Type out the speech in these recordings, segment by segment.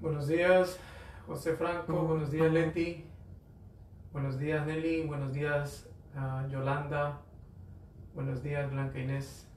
Buenos días, José Franco. Buenos días, Leti. Buenos días, Nelly. Buenos días, ah, Yolanda. Buenos días, Blanca Inés.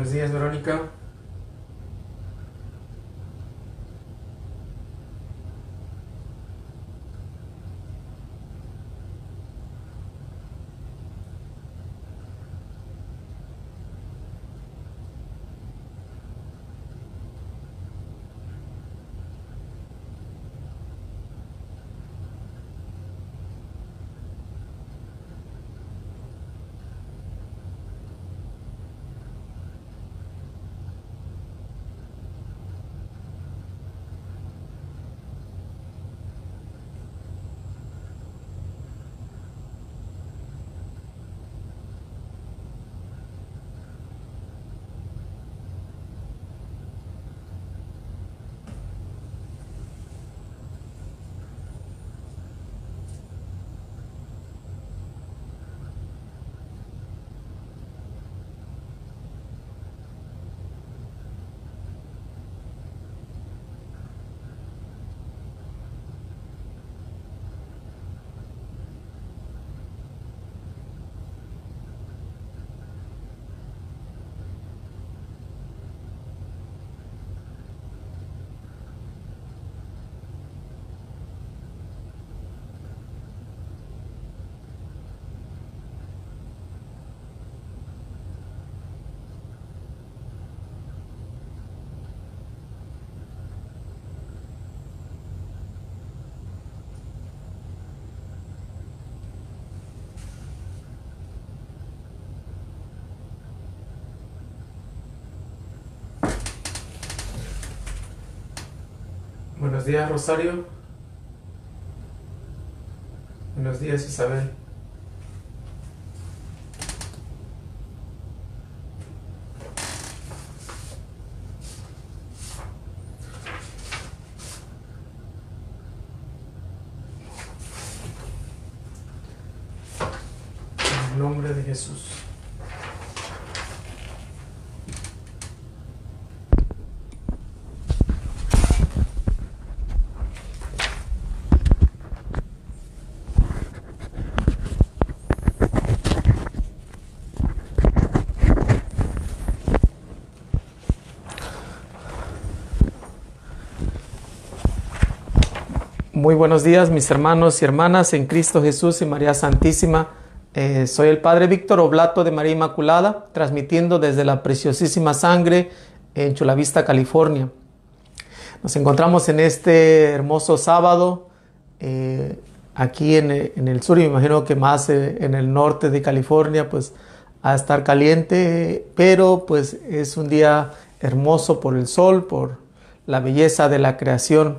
Buenos días, Verónica. Buenos días, Rosario. Buenos días, Isabel. Muy buenos días mis hermanos y hermanas en Cristo Jesús y María Santísima. Eh, soy el Padre Víctor Oblato de María Inmaculada, transmitiendo desde la preciosísima sangre en Chulavista, California. Nos encontramos en este hermoso sábado, eh, aquí en, el sur, y me imagino que más eh, en el norte de California, pues a estar caliente, pero pues es un día hermoso por el sol, por la belleza de la creación.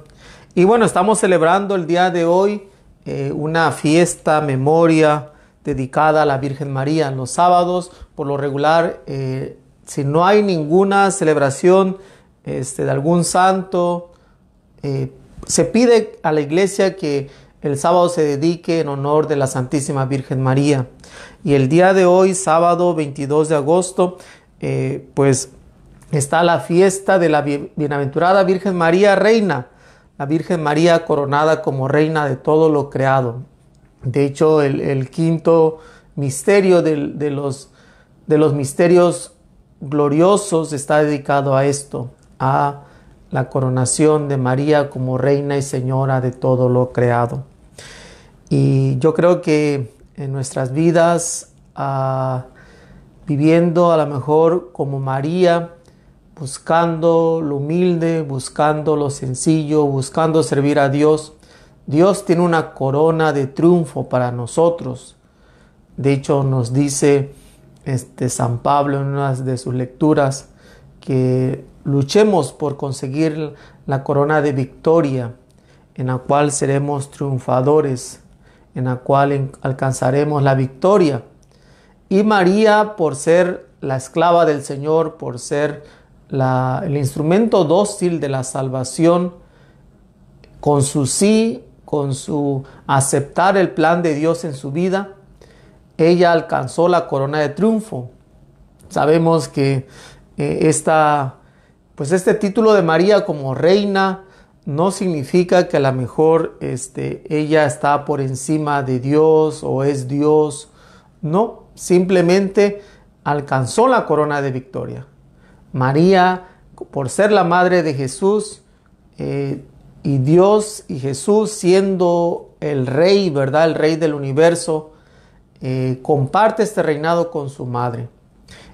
Y bueno, estamos celebrando el día de hoy eh, una fiesta, memoria dedicada a la Virgen María. los sábados, por lo regular, eh, si no hay ninguna celebración este, de algún santo, eh, se pide a la iglesia que el sábado se dedique en honor de la Santísima Virgen María. Y el día de hoy, sábado 22 de agosto, pues está la fiesta de la Bienaventurada Virgen María Reina la Virgen María coronada como reina de todo lo creado. De hecho, el, quinto misterio de, los, misterios gloriosos está dedicado a esto, a la coronación de María como reina y señora de todo lo creado. Y yo creo que en nuestras vidas, ah, viviendo a lo mejor como María, buscando lo humilde, buscando lo sencillo, buscando servir a Dios. Dios tiene una corona de triunfo para nosotros. De hecho, nos dice este San Pablo en una de sus lecturas que luchemos por conseguir la corona de victoria, en la cual seremos triunfadores, en la cual alcanzaremos la victoria. Y María, por ser la esclava del Señor, por ser el instrumento dócil de la salvación con su sí, con su aceptar el plan de Dios en su vida, ella alcanzó la corona de triunfo. Sabemos que eh, pues este título de María como reina no significa que a lo mejor este, ella está por encima de Dios o es Dios. No, simplemente alcanzó la corona de victoria. María, por ser la madre de Jesús, eh, y Dios y Jesús siendo el rey, ¿verdad? El rey del universo, eh, comparte este reinado con su madre.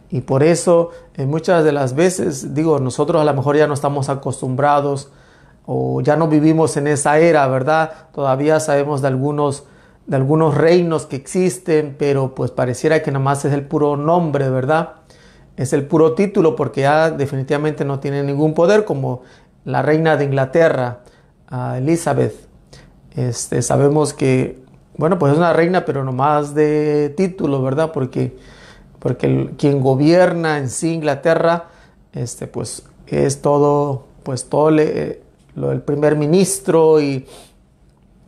Y por eso eh, muchas de las veces, digo, nosotros a lo mejor ya no estamos acostumbrados o ya no vivimos en esa era, ¿verdad? Todavía sabemos de algunos, de algunos reinos que existen, pero pues pareciera que nada más es el puro nombre, ¿verdad? es el puro título porque ya definitivamente no tiene ningún poder como la reina de Inglaterra, Elizabeth. Este, sabemos que, bueno, pues es una reina, pero nomás de título, ¿verdad? Porque, porque quien gobierna en sí Inglaterra, este, pues es todo, pues todo lo del primer ministro y,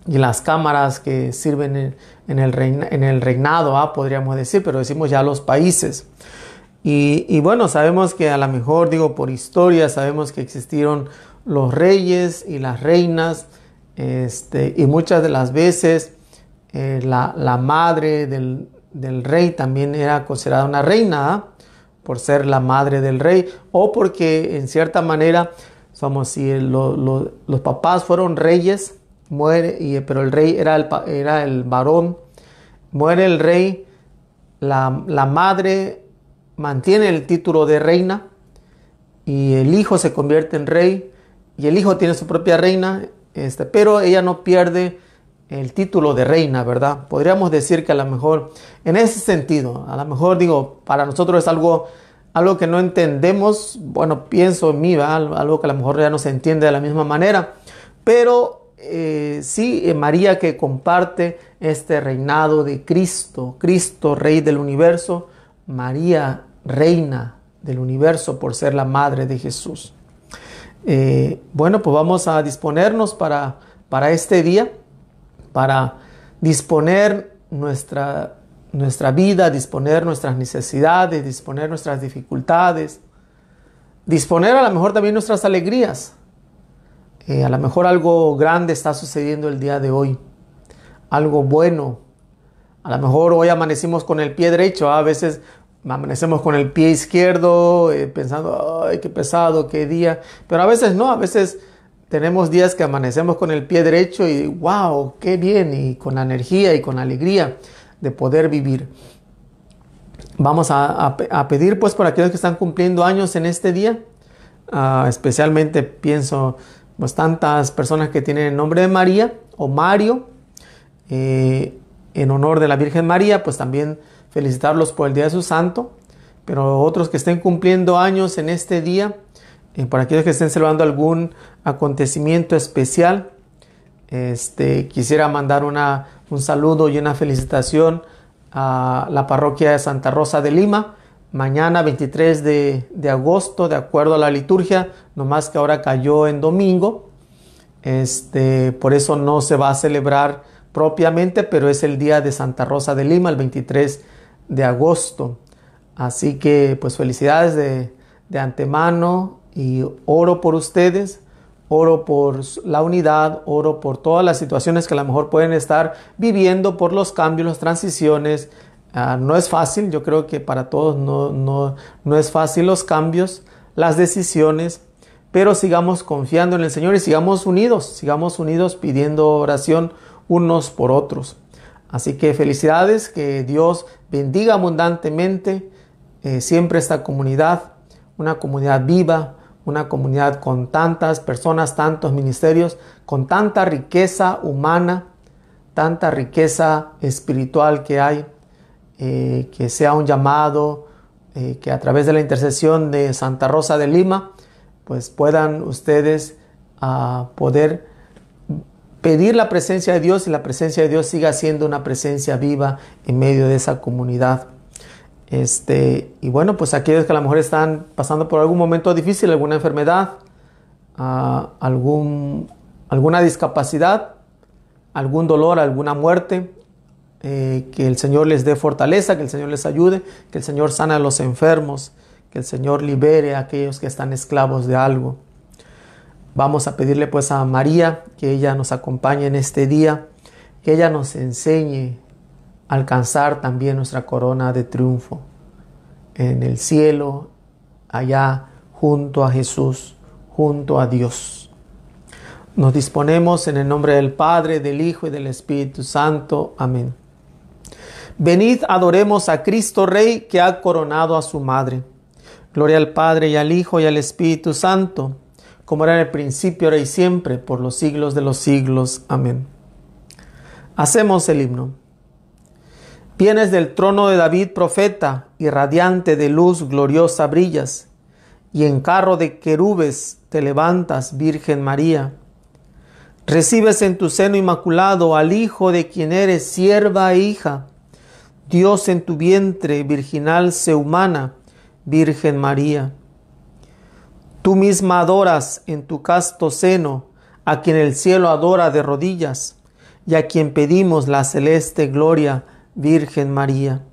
y las cámaras que sirven en, el, en el, reinado, ¿ah? podríamos decir, pero decimos ya los países. Y, bueno, sabemos que a lo mejor, digo, por historia, sabemos que existieron los reyes y las reinas, este, y muchas de las veces eh, la, madre del, rey también era considerada una reina, ¿ah? por ser la madre del rey, o porque en cierta manera, somos si los papás fueron reyes, muere, y, pero el rey era el, era el varón, muere el rey, la, la madre mantiene el título de reina y el hijo se convierte en rey y el hijo tiene su propia reina, este, pero ella no pierde el título de reina, ¿verdad? Podríamos decir que a lo mejor, en ese sentido, a lo mejor digo, para nosotros es algo, algo que no entendemos, bueno, pienso en mí, algo que a lo mejor ya no se entiende de la misma manera, pero eh, sí, eh, María que comparte este reinado de Cristo, Cristo, Rey del universo, María, reina del universo por ser la madre de Jesús. Eh, bueno, pues vamos a disponernos para, para este día, para disponer nuestra, nuestra vida, disponer nuestras necesidades, disponer nuestras dificultades, disponer a lo mejor también nuestras alegrías. Eh, a lo mejor algo grande está sucediendo el día de hoy, algo bueno. A lo mejor hoy amanecimos con el pie derecho, ¿ah? a veces amanecemos con el pie izquierdo, eh, pensando, ay, qué pesado, qué día. Pero a veces no, a veces tenemos días que amanecemos con el pie derecho y, wow, qué bien, y con energía y con alegría de poder vivir. Vamos a, pedir pues por aquellos que están cumpliendo años en este día, ah, especialmente pienso pues tantas personas que tienen el nombre de María o Mario, eh, en honor de la Virgen María, pues también felicitarlos por el día de su santo, pero otros que estén cumpliendo años en este día, eh, para aquellos que estén celebrando algún acontecimiento especial, este, quisiera mandar una, un saludo y una felicitación a la parroquia de Santa Rosa de Lima. Mañana 23 de, agosto, de acuerdo a la liturgia, nomás que ahora cayó en domingo. Este, por eso no se va a celebrar propiamente, pero es el día de Santa Rosa de Lima, el 23 de de agosto. Así que pues felicidades de, de antemano y oro por ustedes, oro por la unidad, oro por todas las situaciones que a lo mejor pueden estar viviendo, por los cambios, las transiciones. Ah, no es fácil, yo creo que para todos no, no, no es fácil los cambios, las decisiones, pero sigamos confiando en el Señor y sigamos unidos, sigamos unidos pidiendo oración unos por otros. Así que felicidades, que Dios bendiga abundantemente eh, siempre esta comunidad, una comunidad viva, una comunidad con tantas personas, tantos ministerios, con tanta riqueza humana, tanta riqueza espiritual que hay, eh, que sea un llamado, eh, que a través de la intercesión de Santa Rosa de Lima, pues puedan ustedes ah, poder pedir la presencia de Dios y la presencia de Dios siga siendo una presencia viva en medio de esa comunidad. Este, y bueno, pues aquellos que a lo mejor están pasando por algún momento difícil, alguna enfermedad, ah, algún, alguna discapacidad, algún dolor, alguna muerte, eh, que el Señor les dé fortaleza, que el Señor les ayude, que el Señor sana a los enfermos, que el Señor libere a aquellos que están esclavos de algo. Vamos a pedirle pues a María que ella nos acompañe en este día, que ella nos enseñe a alcanzar también nuestra corona de triunfo en el cielo, allá junto a Jesús, junto a Dios. Nos disponemos en el nombre del Padre, del Hijo y del Espíritu Santo. Amén. Venid, adoremos a Cristo Rey que ha coronado a su Madre. Gloria al Padre y al Hijo y al Espíritu Santo como era en el principio, ahora y siempre, por los siglos de los siglos. Amén. Hacemos el himno. Vienes del trono de David, profeta, y radiante de luz gloriosa brillas, y en carro de querubes te levantas, Virgen María. Recibes en tu seno inmaculado al Hijo de quien eres sierva e hija. Dios en tu vientre virginal se humana, Virgen María. Tú misma adoras en tu casto seno a quien el cielo adora de rodillas y a quien pedimos la celeste gloria, Virgen María.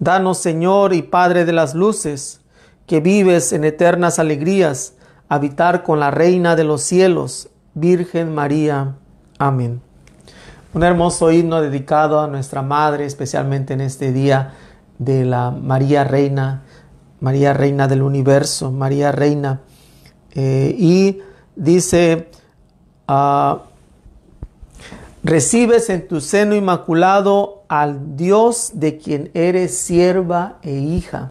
Danos, Señor y Padre de las luces, que vives en eternas alegrías, habitar con la Reina de los cielos, Virgen María. Amén. Un hermoso himno dedicado a nuestra Madre, especialmente en este día de la María Reina María Reina del Universo, María Reina. Eh, y dice, ah, recibes en tu seno inmaculado al Dios de quien eres sierva e hija.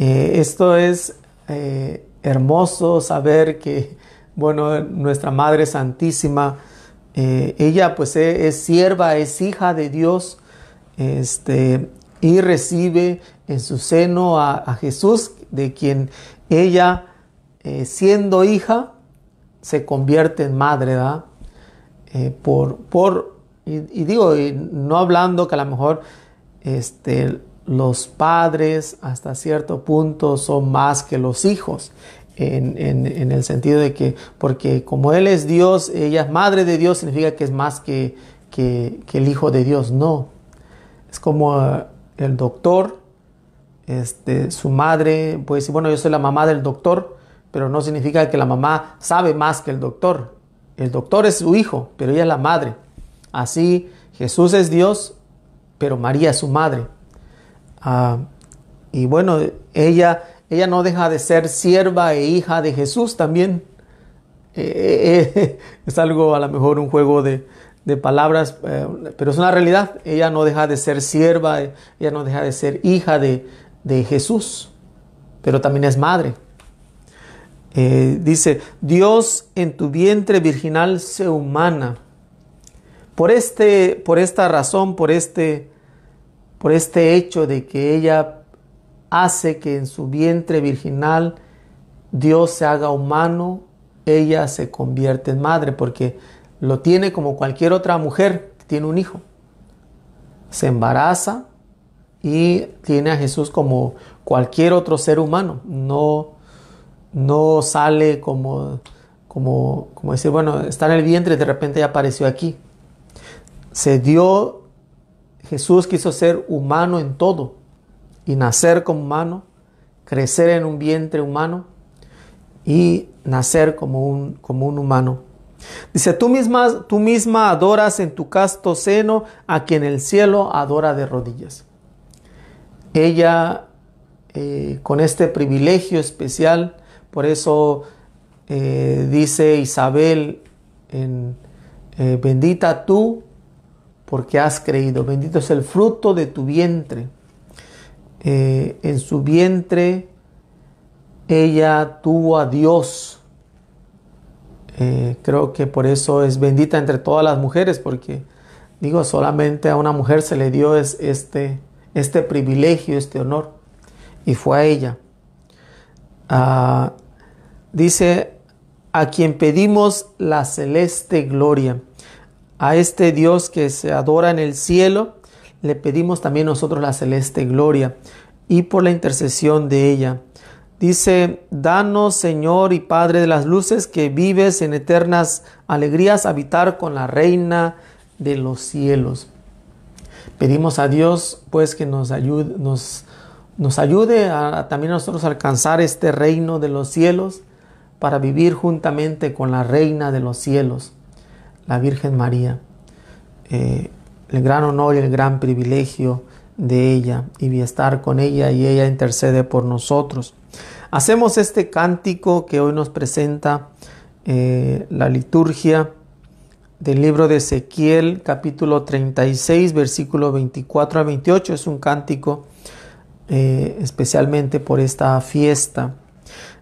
Eh, esto es eh, hermoso saber que, bueno, nuestra Madre Santísima, ella pues es sierva, es hija de Dios. Este, y recibe en su seno a, Jesús, de quien ella, eh, siendo hija, se convierte en madre, ¿verdad? Eh, por, por, y, digo, no hablando que a lo mejor este, los padres hasta cierto punto son más que los hijos, en, el sentido de que, porque como Él es Dios, ella es madre de Dios, significa que es más que, que, que el Hijo de Dios, no. Es como el doctor, este, su madre puede decir, bueno, yo soy la mamá del doctor, pero no significa que la mamá sabe más que el doctor. El doctor es su hijo, pero ella es la madre. Así, Jesús es Dios, pero María es su madre. Ah, y bueno, ella, ella no deja de ser sierva e hija de Jesús también. Eh, eh, eh, es algo a lo mejor un juego de, de palabras, eh, pero es una realidad. Ella no deja de ser sierva, ella no deja de ser hija de, de Jesús, pero también es madre. Eh, dice, Dios en tu vientre virginal se humana. Por, este, por esta razón, por este, por este hecho de que ella hace que en su vientre virginal Dios se haga humano, ella se convierte en madre, porque lo tiene como cualquier otra mujer que tiene un hijo. Se embaraza y tiene a Jesús como cualquier otro ser humano. No, no sale como, como, como decir, bueno, está en el vientre y de repente apareció aquí. Se dio, Jesús quiso ser humano en todo y nacer como humano, crecer en un vientre humano y nacer como un, como un humano. Dice, tú misma, tú misma adoras en tu casto seno a quien el cielo adora de rodillas. Ella, eh, con este privilegio especial, por eso eh, dice Isabel, en, eh, bendita tú porque has creído, bendito es el fruto de tu vientre. en su vientre ella tuvo a Dios eh, creo que por eso es bendita entre todas las mujeres, porque digo, solamente a una mujer se le dio este, este privilegio, este honor, y fue a ella. Ah, dice, a quien pedimos la celeste gloria, a este Dios que se adora en el cielo, le pedimos también nosotros la celeste gloria, y por la intercesión de ella Dice, danos Señor y Padre de las Luces, que vives en eternas alegrías, habitar con la Reina de los cielos. Pedimos a Dios pues que nos ayude, nos, ayude a, también a nosotros a alcanzar este reino de los cielos para vivir juntamente con la Reina de los cielos, la Virgen María. Eh, el gran honor y el gran privilegio de ella y estar con ella y ella intercede por nosotros. Hacemos este cántico que hoy nos presenta eh, la liturgia del libro de Ezequiel capítulo 36 versículo 24 a 28. Es un cántico eh, especialmente por esta fiesta.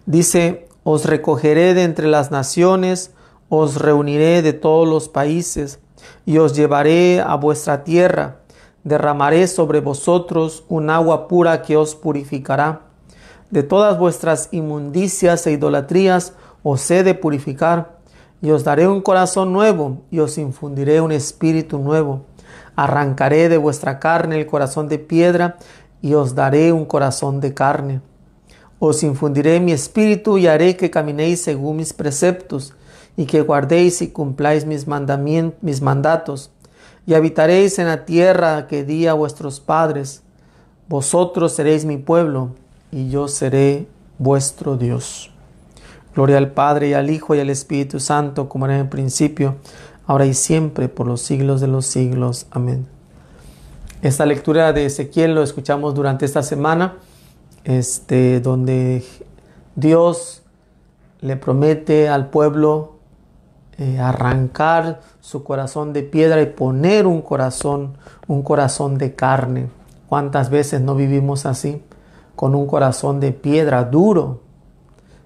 Dice, os recogeré de entre las naciones, os reuniré de todos los países y os llevaré a vuestra tierra derramaré sobre vosotros un agua pura que os purificará. De todas vuestras inmundicias e idolatrías os he de purificar, y os daré un corazón nuevo, y os infundiré un espíritu nuevo. Arrancaré de vuestra carne el corazón de piedra, y os daré un corazón de carne. Os infundiré mi espíritu y haré que caminéis según mis preceptos, y que guardéis y cumpláis mis, mis mandatos y habitaréis en la tierra que di a vuestros padres. Vosotros seréis mi pueblo, y yo seré vuestro Dios. Gloria al Padre, y al Hijo, y al Espíritu Santo, como era en el principio, ahora y siempre, por los siglos de los siglos. Amén. Esta lectura de Ezequiel lo escuchamos durante esta semana, este, donde Dios le promete al pueblo eh, arrancar su corazón de piedra y poner un corazón, un corazón de carne. ¿Cuántas veces no vivimos así? Con un corazón de piedra duro,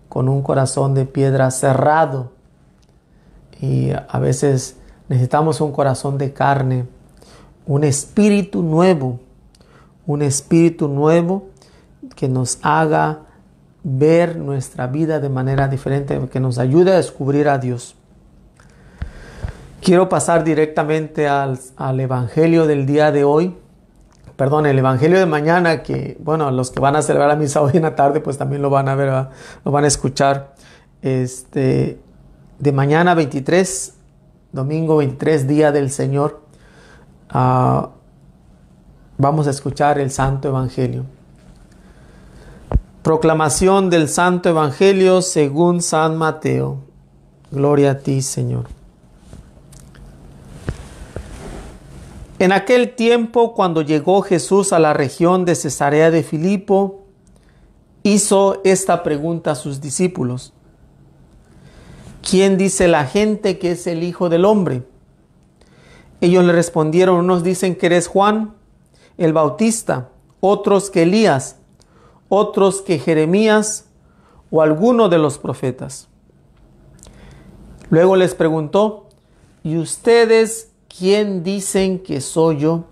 con un corazón de piedra cerrado. Y a veces necesitamos un corazón de carne, un espíritu nuevo, un espíritu nuevo que nos haga ver nuestra vida de manera diferente, que nos ayude a descubrir a Dios. Quiero pasar directamente al, Evangelio del día de hoy. Perdón, el Evangelio de mañana, que bueno, los que van a celebrar la misa hoy en la tarde, pues también lo van a ver, lo van a escuchar. Este, de mañana 23, domingo 23, día del Señor, ah, vamos a escuchar el Santo Evangelio. Proclamación del Santo Evangelio según San Mateo. Gloria a ti, Señor. En aquel tiempo, cuando llegó Jesús a la región de Cesarea de Filipo, hizo esta pregunta a sus discípulos. ¿Quién dice la gente que es el Hijo del Hombre? Ellos le respondieron, unos dicen que eres Juan el Bautista, otros que Elías, otros que Jeremías o alguno de los profetas. Luego les preguntó, ¿y ustedes ¿quién dicen que soy yo?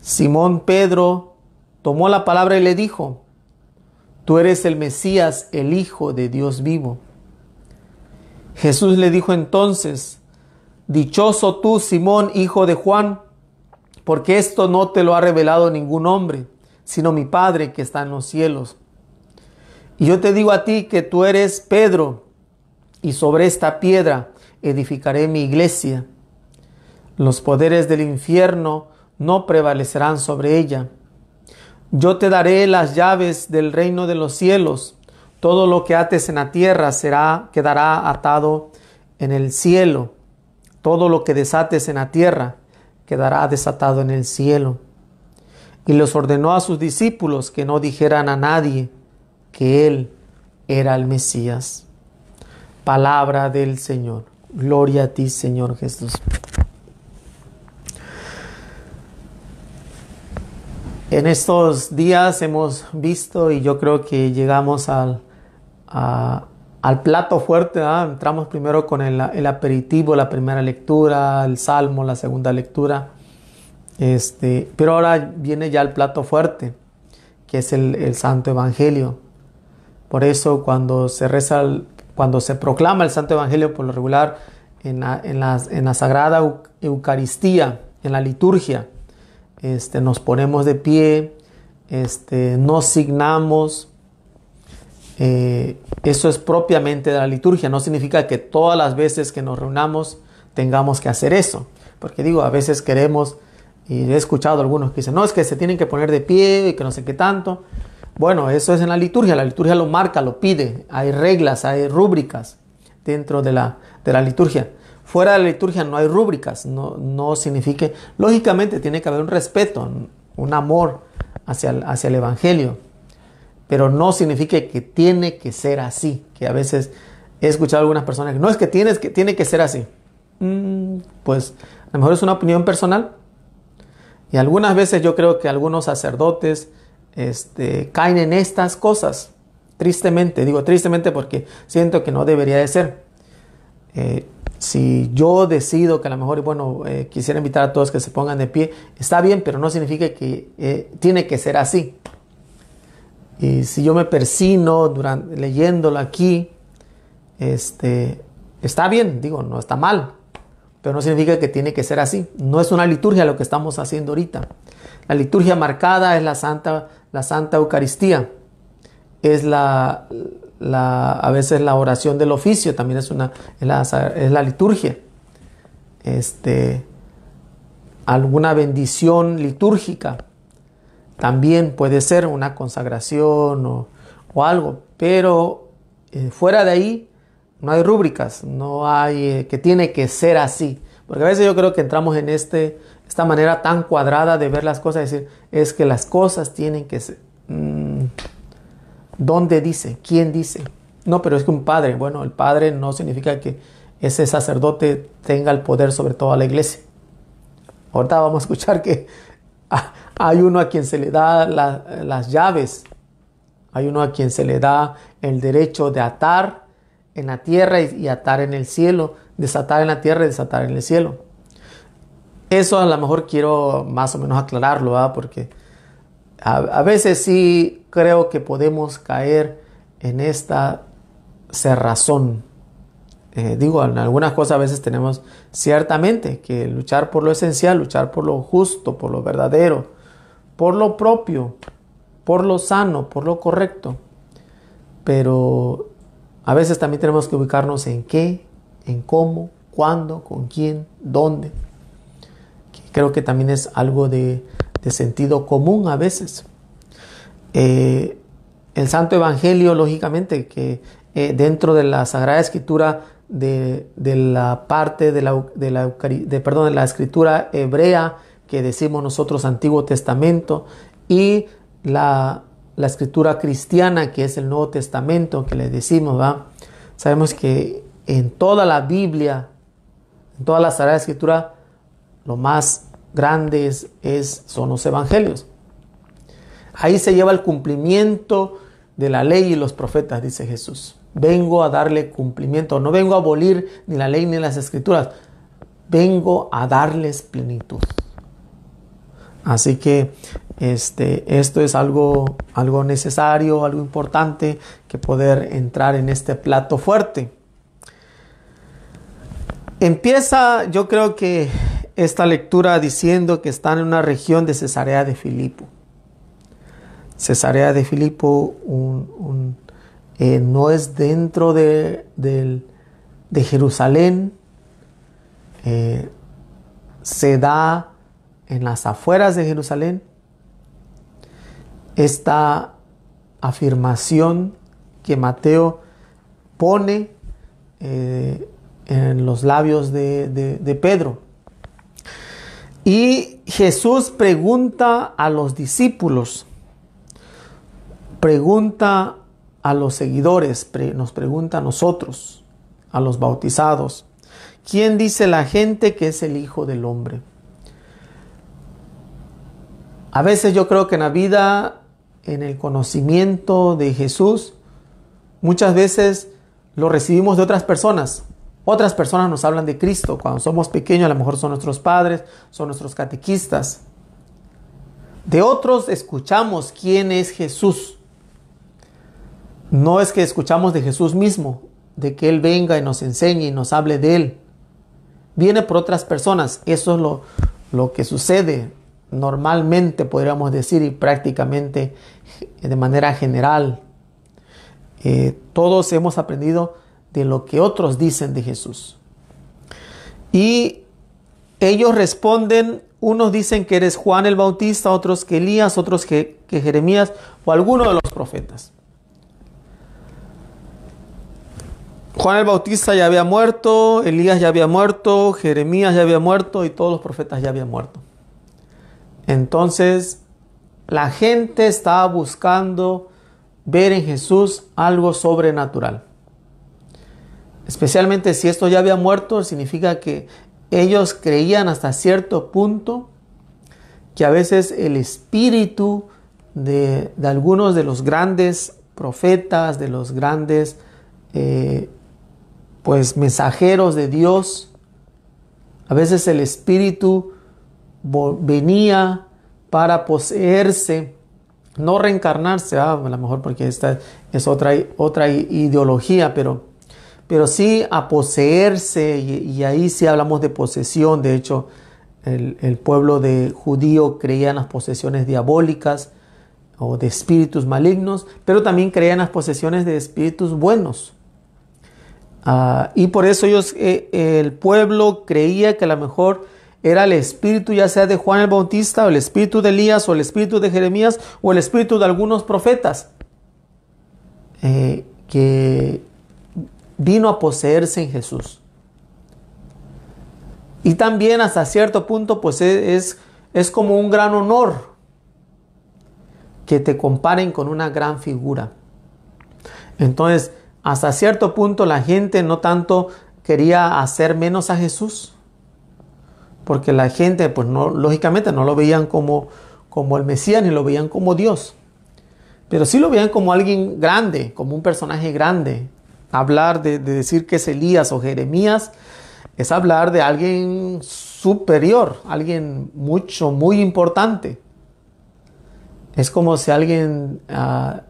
Simón Pedro tomó la palabra y le dijo, Tú eres el Mesías, el Hijo de Dios vivo. Jesús le dijo entonces, Dichoso tú, Simón, hijo de Juan, porque esto no te lo ha revelado ningún hombre, sino mi Padre que está en los cielos. Y yo te digo a ti que tú eres Pedro, y sobre esta piedra edificaré mi iglesia los poderes del infierno no prevalecerán sobre ella. Yo te daré las llaves del reino de los cielos. Todo lo que ates en la tierra será quedará atado en el cielo. Todo lo que desates en la tierra quedará desatado en el cielo. Y los ordenó a sus discípulos que no dijeran a nadie que él era el Mesías. Palabra del Señor. Gloria a ti, Señor Jesús. En estos días hemos visto y yo creo que llegamos al, al plato fuerte. Entramos primero con el, aperitivo, la primera lectura, el salmo, la segunda lectura. Este, pero ahora viene ya el plato fuerte, que es el, Santo Evangelio. Por eso cuando se reza, cuando se proclama el Santo Evangelio por lo regular en en la Sagrada Eucaristía, en la liturgia, este, nos ponemos de pie, este, nos signamos. Eh, eso es propiamente de la liturgia, no significa que todas las veces que nos reunamos tengamos que hacer eso, porque digo, a veces queremos, y he escuchado a algunos que dicen, no, es que se tienen que poner de pie y que no sé qué tanto. Bueno, eso es en la liturgia, la liturgia lo marca, lo pide, hay reglas, hay rúbricas dentro de la liturgia. Fuera de la liturgia no hay rúbricas, no, no significa, lógicamente tiene que haber un respeto, un amor hacia el, hacia el Evangelio, pero no significa que tiene que ser así, que a veces he escuchado a algunas personas que no es que, tienes que tiene que ser así. Mm, pues a lo mejor es una opinión personal. Y algunas veces yo creo que algunos sacerdotes este, caen en estas cosas, tristemente, digo tristemente porque siento que no debería de ser. Eh, si yo decido que a lo mejor, bueno, eh, quisiera invitar a todos que se pongan de pie, está bien, pero no significa que eh, tiene que ser así. Y si yo me persino durante, leyéndolo aquí, este, está bien, digo, no está mal, pero no significa que tiene que ser así. No es una liturgia lo que estamos haciendo ahorita. La liturgia marcada es la Santa, la Santa Eucaristía, es la, a veces la oración del oficio también es, una, es, la, es liturgia. Este, alguna bendición litúrgica también puede ser una consagración o, algo, pero eh, fuera de ahí no hay rúbricas, no hay eh, que tiene que ser así. Porque a veces yo creo que entramos en este, esta manera tan cuadrada de ver las cosas, es decir, es que las cosas tienen que ser. Mm, ¿Dónde dice? ¿Quién dice? No, pero es que un padre, bueno, el padre no significa que ese sacerdote tenga el poder sobre toda la iglesia. Ahorita vamos a escuchar que hay uno a quien se le da las llaves, hay uno a quien se le da el derecho de atar en la tierra y, atar en el cielo, desatar en la tierra y desatar en el cielo. Eso a lo mejor quiero más o menos aclararlo, ¿verdad? porque a, veces sí creo que podemos caer en esta cerrazón. Eh, digo, en algunas cosas a veces tenemos ciertamente que luchar por lo esencial, luchar por lo justo, por lo verdadero, por lo propio, por lo sano, por lo correcto. Pero a veces también tenemos que ubicarnos en qué, en cómo, cuándo, con quién, dónde. creo que también es algo de de sentido común a veces. Eh, el Santo Evangelio, lógicamente, que eh, dentro de la Sagrada Escritura de, la parte de la, de de, perdón, la escritura hebrea que decimos nosotros Antiguo Testamento y la, escritura cristiana que es el Nuevo Testamento que le decimos, ¿va? Sabemos que en toda la Biblia, en toda la Sagrada Escritura, lo más grandes es, son los evangelios. Ahí se lleva el cumplimiento de la ley y los profetas, dice Jesús. Vengo a darle cumplimiento, no vengo a abolir ni la ley ni las escrituras, vengo a darles plenitud. Así que este, esto es algo, algo necesario, algo importante que poder entrar en este plato fuerte. Empieza, yo creo que esta lectura diciendo que están en una región de Cesarea de Filipo. Cesarea de Filipo eh, no es dentro de, Jerusalén, eh, se da en las afueras de Jerusalén esta afirmación que Mateo pone eh, en los labios de Pedro. Y Jesús pregunta a los discípulos, pregunta a los seguidores, nos pregunta a nosotros, a los bautizados, ¿quién dice la gente que es el Hijo del Hombre? A veces yo creo que en la vida, en el conocimiento de Jesús, muchas veces lo recibimos de otras personas. Otras personas nos hablan de Cristo. Cuando somos pequeños, a lo mejor son nuestros padres, son nuestros catequistas. De otros escuchamos quién es Jesús. No es que escuchamos de Jesús mismo, de que Él venga y nos enseñe y nos hable de Él. Viene por otras personas. Eso es lo, lo que sucede normalmente, podríamos decir, y prácticamente de manera general. Eh, todos hemos aprendido de lo que otros dicen de Jesús. Y ellos responden, unos dicen que eres Juan el Bautista, otros que Elías, otros que, que Jeremías o alguno de los profetas. Juan el Bautista ya había muerto, Elías ya había muerto, Jeremías ya había muerto y todos los profetas ya habían muerto. Entonces, la gente estaba buscando ver en Jesús algo sobrenatural. Especialmente si esto ya había muerto, significa que ellos creían hasta cierto punto que a veces el espíritu de, algunos de los grandes profetas, de los grandes eh, pues mensajeros de Dios, a veces el espíritu venía para poseerse, no reencarnarse, ah, a lo mejor porque esta es otra, otra ideología, pero pero sí a poseerse, y, ahí sí hablamos de posesión, de hecho el, pueblo de judío creía en las posesiones diabólicas o de espíritus malignos, pero también creía en las posesiones de espíritus buenos. Ah, y por eso ellos, eh, el pueblo creía que a lo mejor era el espíritu ya sea de Juan el Bautista o el espíritu de Elías o el espíritu de Jeremías o el espíritu de algunos profetas eh, que vino a poseerse en Jesús. Y también hasta cierto punto pues es, es como un gran honor que te comparen con una gran figura. Entonces, hasta cierto punto la gente no tanto quería hacer menos a Jesús, porque la gente, pues no, lógicamente no lo veían como, como el Mesías ni lo veían como Dios, pero sí lo veían como alguien grande, como un personaje grande, Hablar de, decir que es Elías o Jeremías es hablar de alguien superior, alguien mucho, muy importante. Es como si alguien ah,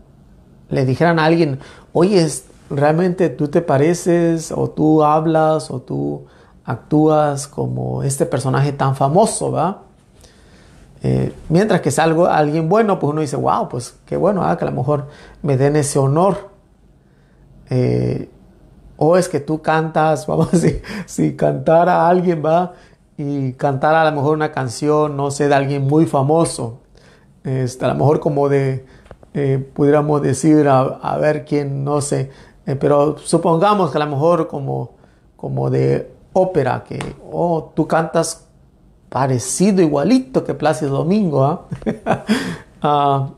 le dijeran a alguien, oye, realmente tú te pareces o tú hablas o tú actúas como este personaje tan famoso, ¿va? Eh, mientras que es alguien bueno, pues uno dice, wow, pues qué bueno, que a lo mejor me den ese honor. Eh, o es que tú cantas, vamos a si cantara a alguien, va, y cantara a lo mejor una canción, no sé, de alguien muy famoso, este, a lo mejor como de, eh, pudiéramos decir, a, ver quién, no sé, eh, pero supongamos que a lo mejor como, como de ópera, que oh, tú cantas parecido, igualito que Plácido Domingo, ¿ah? Ah,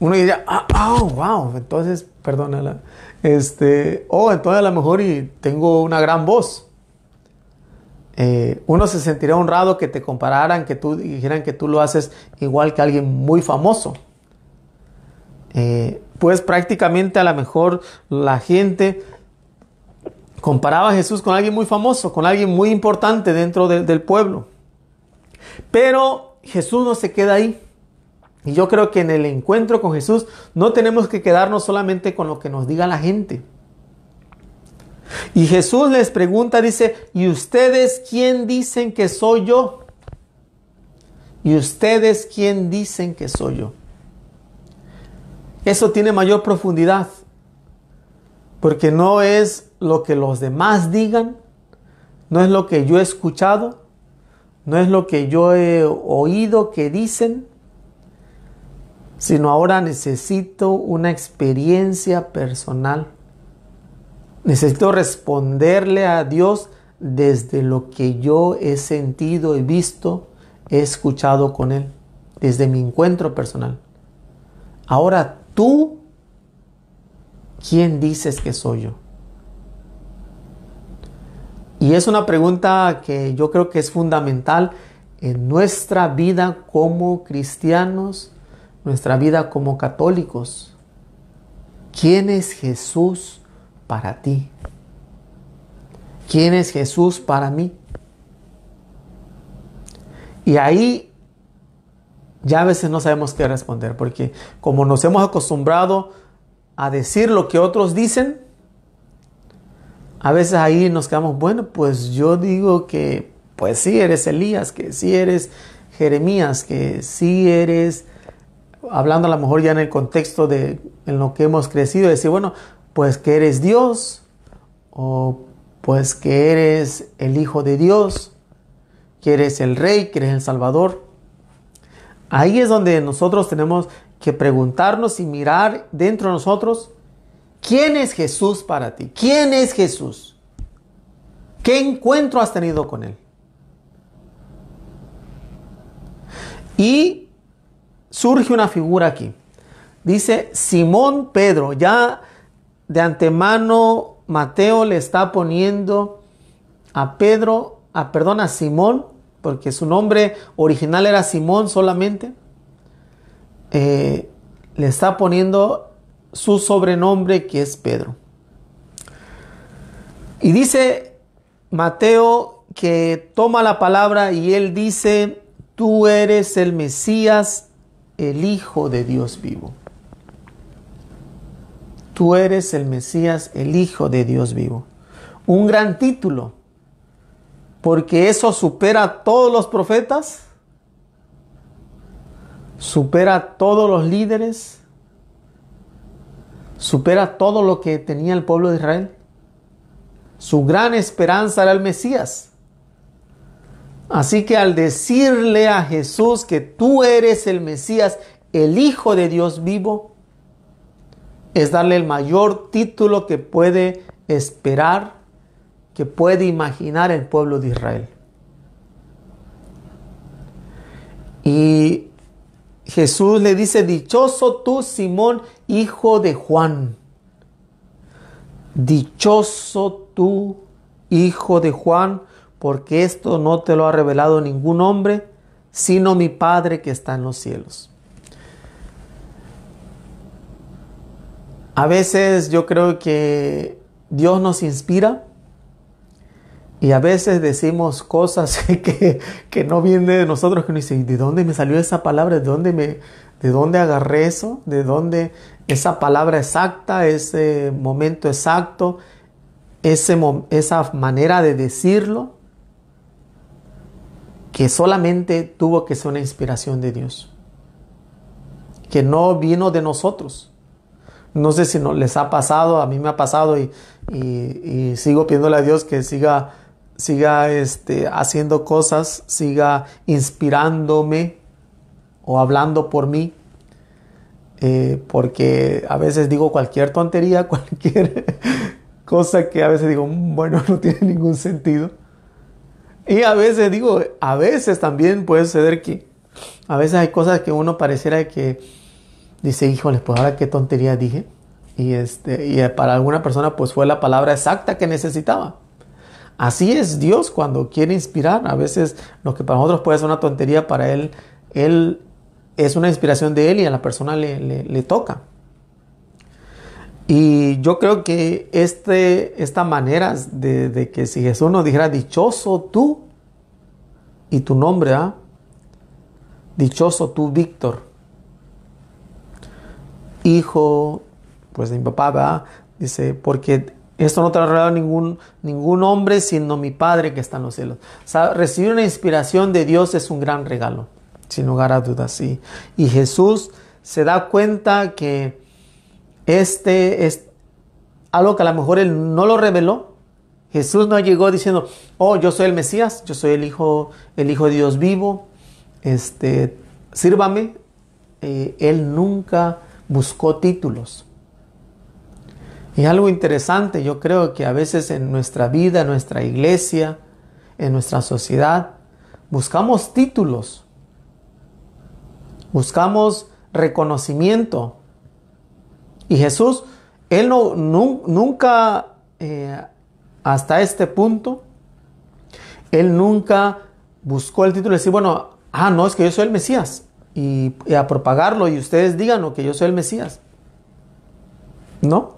uno diría, ah, ah, oh, wow, entonces, perdónala. Este, oh, entonces a lo mejor y tengo una gran voz. Eh, uno se sentiría honrado que te compararan, que tú dijeran que tú lo haces igual que alguien muy famoso. Eh, pues prácticamente a lo mejor la gente comparaba a Jesús con alguien muy famoso, con alguien muy importante dentro del pueblo. Pero Jesús no se queda ahí. Y yo creo que en el encuentro con Jesús no tenemos que quedarnos solamente con lo que nos diga la gente. Y Jesús les pregunta, dice, ¿y ustedes quién dicen que soy yo? ¿Y ustedes quién dicen que soy yo? Eso tiene mayor profundidad, porque no es lo que los demás digan, no es lo que yo he escuchado, no es lo que yo he oído que dicen, sino ahora necesito una experiencia personal. Necesito responderle a Dios desde lo que yo he sentido, he visto, he escuchado con Él, desde mi encuentro personal. Ahora tú, ¿quién dices que soy yo? Y es una pregunta que yo creo que es fundamental en nuestra vida como cristianos nuestra vida como católicos. ¿Quién es Jesús para ti? ¿Quién es Jesús para mí? Y ahí ya a veces no sabemos qué responder, porque como nos hemos acostumbrado a decir lo que otros dicen, a veces ahí nos quedamos, bueno, pues yo digo que pues sí eres Elías, que sí eres Jeremías, que sí eres hablando a lo mejor ya en el contexto de en lo que hemos crecido, decir, bueno, pues que eres Dios o pues que eres el Hijo de Dios, que eres el Rey, que eres el Salvador. Ahí es donde nosotros tenemos que preguntarnos y mirar dentro de nosotros, ¿quién es Jesús para ti? ¿Quién es Jesús? ¿Qué encuentro has tenido con Él? Y surge una figura aquí. Dice Simón Pedro, ya de antemano Mateo le está poniendo a Pedro, a, perdón, a Simón, porque su nombre original era Simón solamente. Eh, le está poniendo su sobrenombre que es Pedro. Y dice Mateo que toma la palabra y él dice, tú eres el Mesías, el Hijo de Dios vivo. Tú eres el Mesías, el Hijo de Dios vivo. Un gran título, porque eso supera a todos los profetas, supera a todos los líderes, supera todo lo que tenía el pueblo de Israel. Su gran esperanza era el Mesías. Así que al decirle a Jesús que tú eres el Mesías, el Hijo de Dios vivo, es darle el mayor título que puede esperar, que puede imaginar el pueblo de Israel. Y Jesús le dice, dichoso tú, Simón, hijo de Juan. Dichoso tú, hijo de Juan, porque esto no te lo ha revelado ningún hombre, sino mi Padre que está en los cielos. A veces yo creo que Dios nos inspira y a veces decimos cosas que, no vienen de nosotros, que nos dicen, ¿de dónde me salió esa palabra? ¿De dónde, me, ¿De dónde agarré eso? ¿De dónde esa palabra exacta, ese momento exacto, ese, esa manera de decirlo? que solamente tuvo que ser una inspiración de Dios, que no vino de nosotros. No sé si no, les ha pasado, a mí me ha pasado y, sigo pidiéndole a Dios que siga, siga este, haciendo cosas, siga inspirándome o hablando por mí, eh, porque a veces digo cualquier tontería, cualquier cosa que a veces digo, mm, bueno, no tiene ningún sentido. Y a veces digo, a veces también puede suceder que a veces hay cosas que uno pareciera que dice, híjole, pues ahora qué tontería dije. Y, este, y eh, para alguna persona pues fue la palabra exacta que necesitaba. Así es Dios cuando quiere inspirar. A veces lo que para nosotros puede ser una tontería, para Él, Él es una inspiración de Él y a la persona le toca. Y yo creo que este, esta manera de, que si Jesús nos dijera, dichoso tú y tu nombre, ¿ah? dichoso tú, Víctor, hijo, pues de mi papá, dice, porque esto no te lo ha regalado ningún, ningún hombre, sino mi Padre que está en los cielos. recibir una inspiración de Dios es un gran regalo, sin lugar a dudas, sí. Y Jesús se da cuenta que este es algo que a lo mejor él no lo reveló. Jesús no llegó diciendo, oh, yo soy el Mesías, yo soy el Hijo, el hijo de Dios vivo, este, sírvame. Eh, él nunca buscó títulos. Y algo interesante, yo creo que a veces en nuestra vida, en nuestra iglesia, en nuestra sociedad, buscamos títulos, buscamos reconocimiento, y Jesús, él no, nunca, eh, hasta este punto, él nunca buscó el título y decir, bueno, ah, no, es que yo soy el Mesías. Y, a propagarlo y ustedes digan que yo soy el Mesías. No.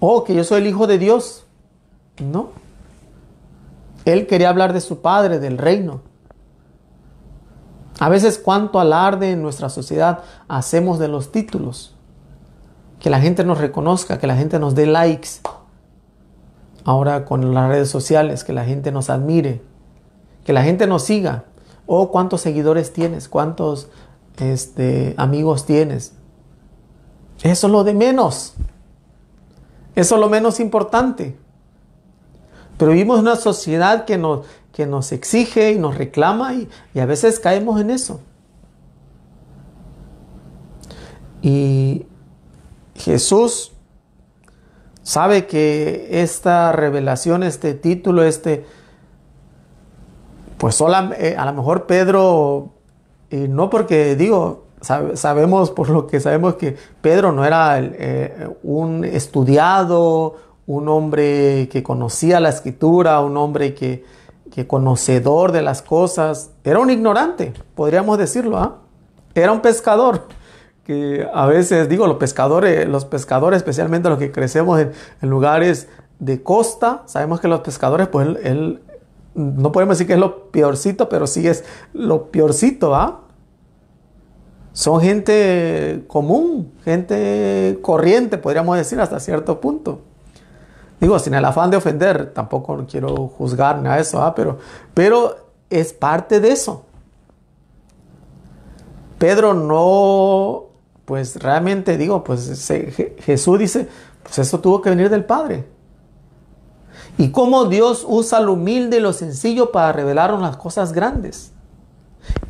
O que yo soy el Hijo de Dios. No. Él quería hablar de su Padre, del reino. A veces cuánto alarde en nuestra sociedad hacemos de los títulos que la gente nos reconozca, que la gente nos dé likes. Ahora con las redes sociales, que la gente nos admire, que la gente nos siga. Oh, cuántos seguidores tienes, cuántos este, amigos tienes. Eso es lo de menos. Eso es lo menos importante. Pero vivimos en una sociedad que nos, que nos exige y nos reclama y, y a veces caemos en eso. Y Jesús sabe que esta revelación, este título, este, pues eh, a lo mejor Pedro, eh, no porque digo, sabemos por lo que sabemos que Pedro no era eh, un estudiado, un hombre que conocía la escritura, un hombre que, que conocedor de las cosas, era un ignorante, podríamos decirlo, ¿ah? era un pescador que a veces, digo, los pescadores, los pescadores, especialmente los que crecemos en, lugares de costa, sabemos que los pescadores, pues él, no podemos decir que es lo peorcito, pero sí es lo peorcito, ¿ah? Son gente común, gente corriente, podríamos decir, hasta cierto punto. Digo, sin el afán de ofender, tampoco quiero juzgarme a eso, ¿ah? Pero, pero es parte de eso. Pedro no pues realmente digo, pues Jesús dice, pues eso tuvo que venir del Padre. Y cómo Dios usa lo humilde y lo sencillo para revelar unas cosas grandes.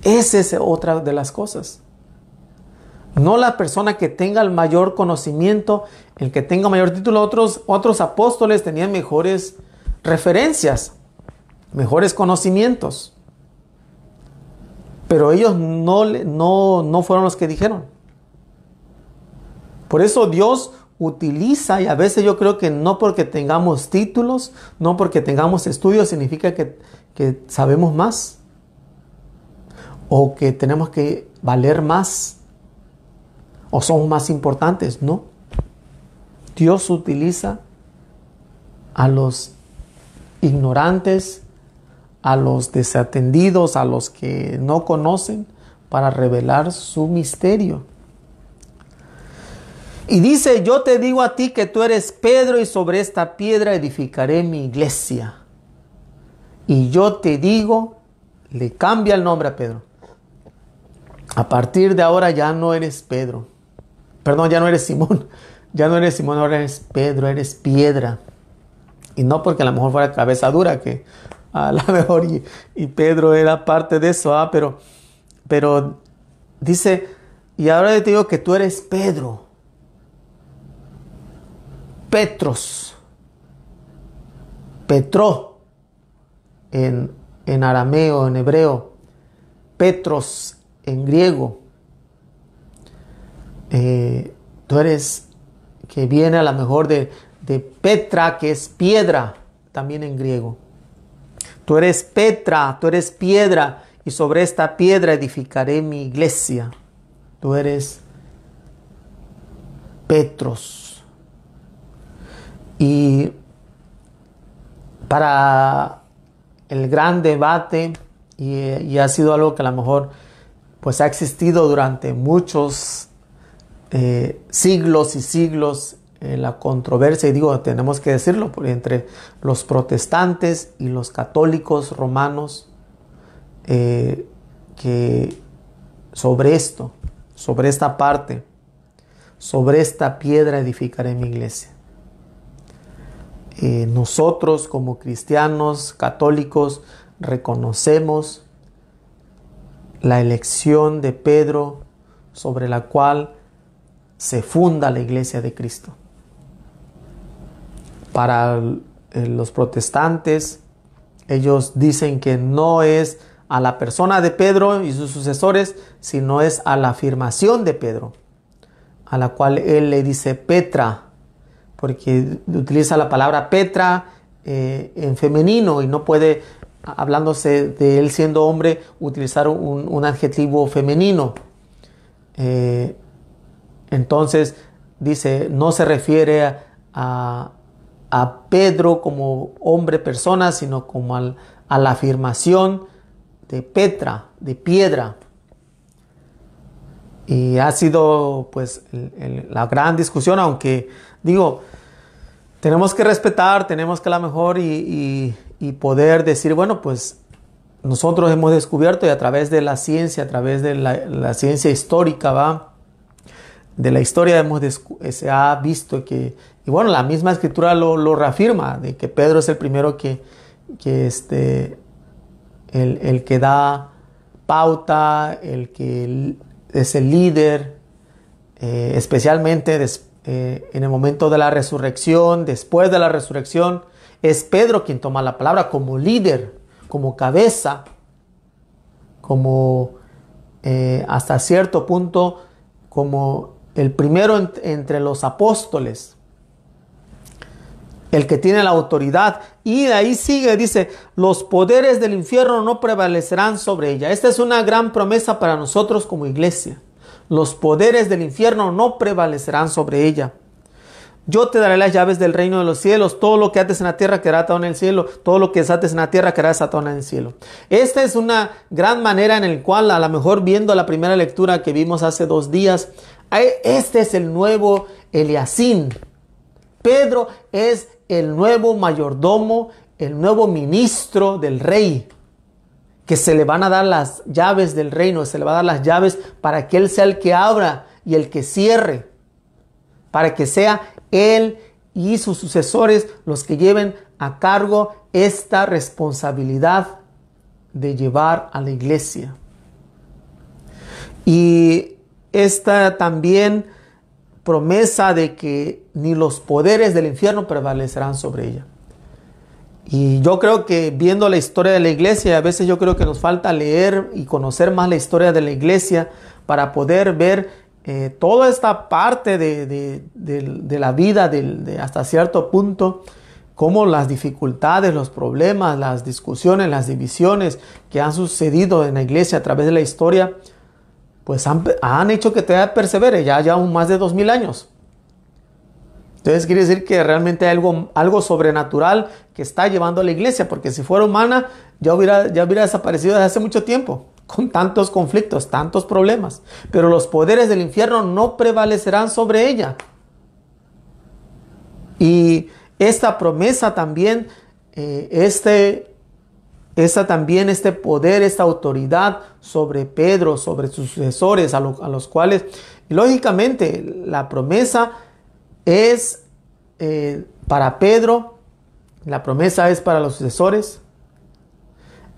Esa es otra de las cosas. No la persona que tenga el mayor conocimiento, el que tenga mayor título. Otros, otros apóstoles tenían mejores referencias, mejores conocimientos. Pero ellos no, no, no fueron los que dijeron. Por eso Dios utiliza y a veces yo creo que no porque tengamos títulos, no porque tengamos estudios significa que, sabemos más o que tenemos que valer más o son más importantes, no. Dios utiliza a los ignorantes, a los desatendidos, a los que no conocen, para revelar su misterio. Y dice, yo te digo a ti que tú eres Pedro y sobre esta piedra edificaré mi iglesia. Y yo te digo, le cambia el nombre a Pedro. A partir de ahora ya no eres Pedro. Perdón, ya no eres Simón. Ya no eres Simón, ahora eres Pedro, eres piedra. Y no porque a lo mejor fuera cabeza dura, que a lo mejor y, Pedro era parte de eso, ¿ah? pero, pero dice, y ahora te digo que tú eres Pedro Petros, Petro en, arameo, en hebreo, Petros en griego. Eh, tú eres que viene a lo mejor de Petra, que es piedra, también en griego. Tú eres Petra, tú eres piedra, y sobre esta piedra edificaré mi iglesia. Tú eres Petros. Y para el gran debate, y, ha sido algo que a lo mejor pues ha existido durante muchos eh, siglos y siglos eh, la controversia, y digo, tenemos que decirlo, entre los protestantes y los católicos romanos, eh, que sobre esto, sobre esta parte, sobre esta piedra edificaré mi iglesia. Eh, nosotros como cristianos católicos reconocemos la elección de Pedro sobre la cual se funda la iglesia de Cristo. Para eh, los protestantes, ellos dicen que no es a la persona de Pedro y sus sucesores, sino es a la afirmación de Pedro, a la cual él le dice Petra, porque utiliza la palabra Petra eh, en femenino y no puede, hablándose de él siendo hombre, utilizar un, adjetivo femenino. Eh, entonces, dice, no se refiere a, Pedro como hombre, persona, sino como a la afirmación de Petra, de piedra. Y ha sido pues la gran discusión, aunque digo, tenemos que respetar, tenemos que a lo mejor y, poder decir, bueno, pues nosotros hemos descubierto y a través de la ciencia, a través de la, ciencia histórica, ¿va? De la historia hemos eh, se ha visto que, y bueno, la misma escritura lo, reafirma, de que Pedro es el primero que, que este, el, que da pauta, el que es el líder, eh, especialmente después eh, en el momento de la resurrección, después de la resurrección, es Pedro quien toma la palabra como líder, como cabeza, como eh, hasta cierto punto como el primero entre los apóstoles, el que tiene la autoridad. Y de ahí sigue, dice, los poderes del infierno no prevalecerán sobre ella. Esta es una gran promesa para nosotros como iglesia los poderes del infierno no prevalecerán sobre ella. Yo te daré las llaves del reino de los cielos. Todo lo que ates en la tierra quedará atado en el cielo. Todo lo que desates en la tierra quedará desatado en el cielo. Esta es una gran manera en la cual, a lo mejor viendo la primera lectura que vimos hace dos días, este es el nuevo Eliasín. Pedro es el nuevo mayordomo, el nuevo ministro del rey que se le van a dar las llaves del reino, se le va a dar las llaves para que Él sea el que abra y el que cierre, para que sea Él y sus sucesores los que lleven a cargo esta responsabilidad de llevar a la iglesia. Y esta también promesa de que ni los poderes del infierno prevalecerán sobre ella. Y yo creo que viendo la historia de la iglesia, a veces yo creo que nos falta leer y conocer más la historia de la iglesia para poder ver eh, toda esta parte de, la vida de, hasta cierto punto, como las dificultades, los problemas, las discusiones, las divisiones que han sucedido en la iglesia a través de la historia, pues han, hecho que te persevere ya, ya aún más de dos mil años. Entonces quiere decir que realmente hay algo, algo sobrenatural que está llevando a la iglesia, porque si fuera humana ya hubiera, ya hubiera desaparecido desde hace mucho tiempo, con tantos conflictos, tantos problemas. Pero los poderes del infierno no prevalecerán sobre ella. Y esta promesa también, eh, este también, este poder, esta autoridad sobre Pedro, sobre sus sucesores, a, a, los cuales, lógicamente, la promesa es eh, para Pedro, la promesa es para los sucesores.